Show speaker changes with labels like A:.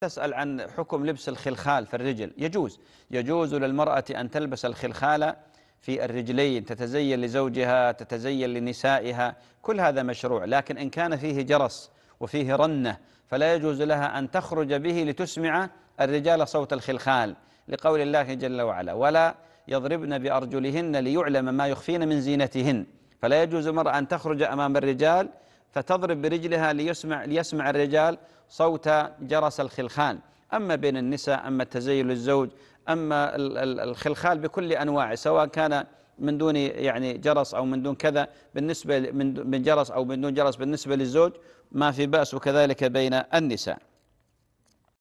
A: تسأل عن حكم لبس الخلخال في الرجل يجوز يجوز للمرأة أن تلبس الخلخال في الرجلين تتزين لزوجها تتزين لنسائها كل هذا مشروع لكن إن كان فيه جرس وفيه رنة فلا يجوز لها أن تخرج به لتسمع الرجال صوت الخلخال لقول الله جل وعلا ولا يضربن بأرجلهن ليعلم ما يخفين من زينتهن فلا يجوز المرأة أن تخرج أمام الرجال فتضرب برجلها ليسمع, ليسمع الرجال صوت جرس الخلخال أما بين النساء أما تزيل الزوج أما الخلخال بكل أنواعه سواء كان من دون يعني جرس أو من دون كذا بالنسبة من جرس أو من دون جرس بالنسبة للزوج ما في بأس وكذلك بين النساء